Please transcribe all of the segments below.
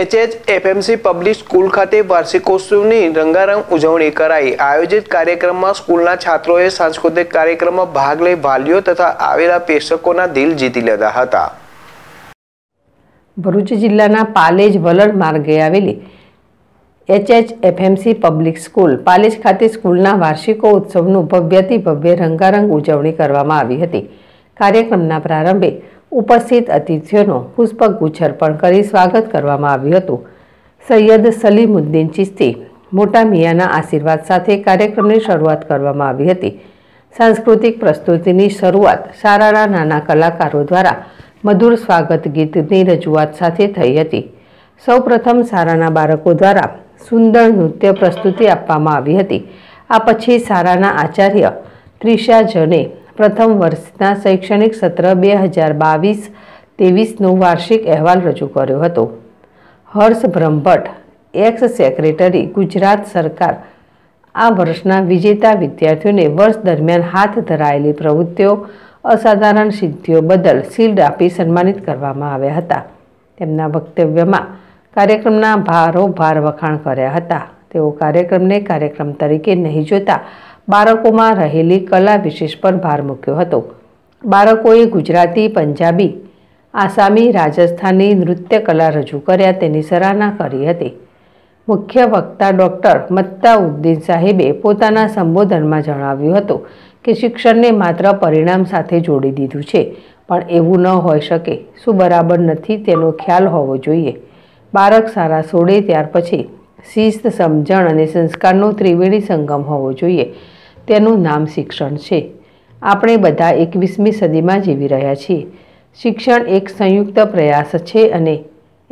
HH FMC public school ખાતે વાર્ષિકોત્સવની રંગારંગ ઉજવણી કરાઈ આયોજિત કાર્યક્રમમાં સ્કૂલના છાત્રોએ સાંસ્કૃતિક કાર્યક્રમમાં ભાગ લઈ વાલીઓ તથા આવેલા પ્રેક્ષકોના દિલ જીતી લીધા હતા ભરૂચ જિલ્લાના પાલેજ વલણ માર્ગે આવેલી HH FMC public school Palej ખાતે સ્કૂલના વાર્ષિકો ઉત્સવનું ભવ્યથી ભવ્ય રંગારંગ ઉજવણી કરવામાં આવી હતી કાર્યક્રમના પ્રારંભે ઉપસ્થિત અતિથિઓનો પુષ્પગુચ્છર પણ કરી સ્વાગત કરવામાં આવ્યું હતું સૈયદ સલીમુદ્દીન ચિસ્તી મોટા મિયાના આશીર્વાદ સાથે કાર્યક્રમની શરૂઆત કરવામાં આવી હતી સાંસ્કૃતિક પ્રસ્તુતિની શરૂઆત સારાના નાના કલાકારો દ્વારા મધુર સ્વાગત ગીતની રજૂઆત સાથે થઈ હતી સૌપ્રથમ સારાના બાળકો દ્વારા સુંદર નૃત્ય પ્રસ્તુતિ આપવામાં આવી હતી આ પછી સારાના આચાર્ય ત્રિષા જને પ્રથમ વર્ષના શૈક્ષણિક સત્ર બે હજાર બાવીસ ત્રેવીસનો વાર્ષિક અહેવાલ રજૂ કર્યો હતો હર્ષ બ્રહ્મભટ્ટ એક્સ સેક્રેટરી ગુજરાત સરકાર આ વર્ષના વિજેતા વિદ્યાર્થીઓને વર્ષ દરમિયાન હાથ ધરાયેલી પ્રવૃત્તિઓ અસાધારણ સિદ્ધિઓ બદલ શિલ્ડ આપી સન્માનિત કરવામાં આવ્યા હતા તેમના વક્તવ્યમાં કાર્યક્રમના ભારો ભાર વખાણ કર્યા હતા તેઓ કાર્યક્રમને કાર્યક્રમ તરીકે નહીં જોતા બાળકોમાં રહેલી કલા વિશેષ પર ભાર મૂક્યો હતો બાળકોએ ગુજરાતી પંજાબી આસામી રાજસ્થાની નૃત્ય કલા રજૂ કર્યા તેની સરાહના કરી હતી મુખ્ય વક્તા ડૉક્ટર મત્તાઉદ્દીન સાહેબે પોતાના સંબોધનમાં જણાવ્યું હતું કે શિક્ષણને માત્ર પરિણામ સાથે જોડી દીધું છે પણ એવું ન હોઈ શકે શું બરાબર નથી તેનો ખ્યાલ હોવો જોઈએ બાળક સારા સોડે ત્યાર પછી શિસ્ત સમજણ અને સંસ્કારનો ત્રિવેણી સંગમ હોવો જોઈએ તેનું નામ શિક્ષણ છે આપણે બધા એકવીસમી સદીમાં જીવી રહ્યા છીએ શિક્ષણ એક સંયુક્ત પ્રયાસ છે અને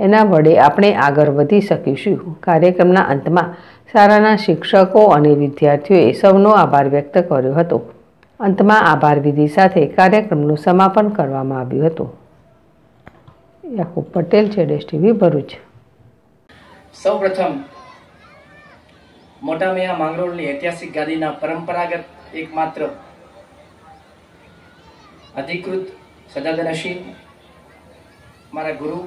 એના વડે આપણે આગળ વધી શકીશું કાર્યક્રમના અંતમાં શાળાના શિક્ષકો અને વિદ્યાર્થીઓએ સૌનો આભાર વ્યક્ત કર્યો હતો અંતમાં આભાર વિધિ સાથે કાર્યક્રમનું સમાપન કરવામાં આવ્યું હતું યાકુબ પટેલ છે ડેસ ટીવી ભરૂચ સૌપ્રથમ મોટા મૈયા માંગરોળની ઐતિહાસિક ગાદીના પરંપરાગત એકમાત્ર અધિકૃત સજાદનશીન મારા ગુરુ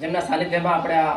જેમના સાનિધ્યમાં આપણે આ